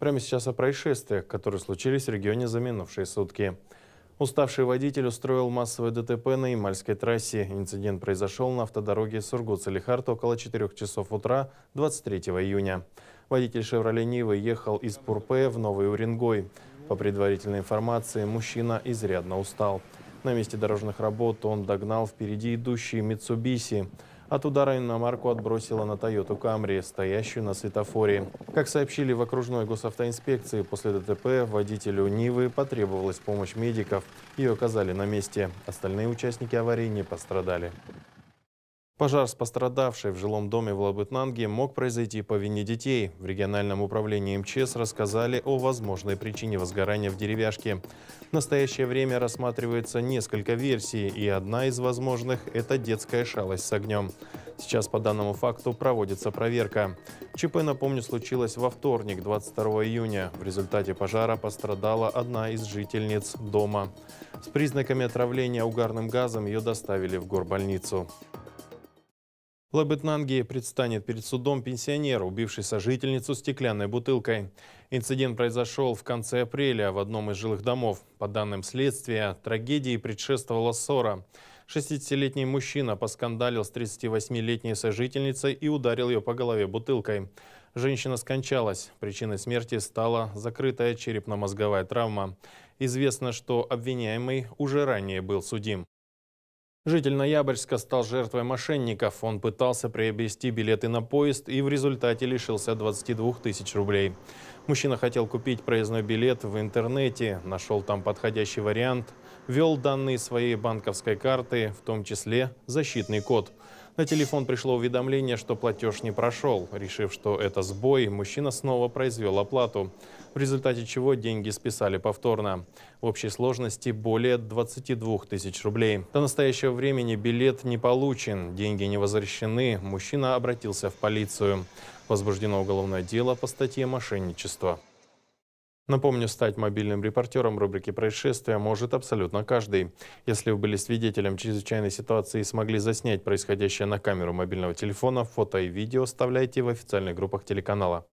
Прямо сейчас о происшествиях, которые случились в регионе за минувшие сутки. Уставший водитель устроил массовое ДТП на Ямальской трассе. Инцидент произошел на автодороге Сургут-Салихард около 4 часов утра 23 июня. Водитель «Шевроле Нивы» ехал из Пурпе в Новый Уренгой. По предварительной информации, мужчина изрядно устал. На месте дорожных работ он догнал впереди идущий «Митсубиси». От удара иномарку отбросила на Тойоту Камри, стоящую на светофоре. Как сообщили в окружной госавтоинспекции, после ДТП водителю Нивы потребовалась помощь медиков. Ее оказали на месте. Остальные участники аварии не пострадали. Пожар с пострадавшей в жилом доме в Лабытнанге мог произойти по вине детей. В региональном управлении МЧС рассказали о возможной причине возгорания в деревяшке. В настоящее время рассматривается несколько версий, и одна из возможных – это детская шалость с огнем. Сейчас по данному факту проводится проверка. ЧП, напомню, случилось во вторник, 22 июня. В результате пожара пострадала одна из жительниц дома. С признаками отравления угарным газом ее доставили в горбольницу. Лабытнанги предстанет перед судом пенсионер, убивший сожительницу стеклянной бутылкой. Инцидент произошел в конце апреля в одном из жилых домов. По данным следствия, трагедии предшествовала ссора. 60-летний мужчина поскандалил с 38-летней сожительницей и ударил ее по голове бутылкой. Женщина скончалась. Причиной смерти стала закрытая черепно-мозговая травма. Известно, что обвиняемый уже ранее был судим. Житель Ноябрьска стал жертвой мошенников. Он пытался приобрести билеты на поезд и в результате лишился 22 тысяч рублей. Мужчина хотел купить проездной билет в интернете, нашел там подходящий вариант, ввел данные своей банковской карты, в том числе защитный код – на телефон пришло уведомление, что платеж не прошел. Решив, что это сбой, мужчина снова произвел оплату, в результате чего деньги списали повторно. В общей сложности более 22 тысяч рублей. До настоящего времени билет не получен, деньги не возвращены. Мужчина обратился в полицию. Возбуждено уголовное дело по статье «Мошенничество». Напомню, стать мобильным репортером рубрики «Происшествия» может абсолютно каждый. Если вы были свидетелем чрезвычайной ситуации и смогли заснять происходящее на камеру мобильного телефона, фото и видео оставляйте в официальных группах телеканала.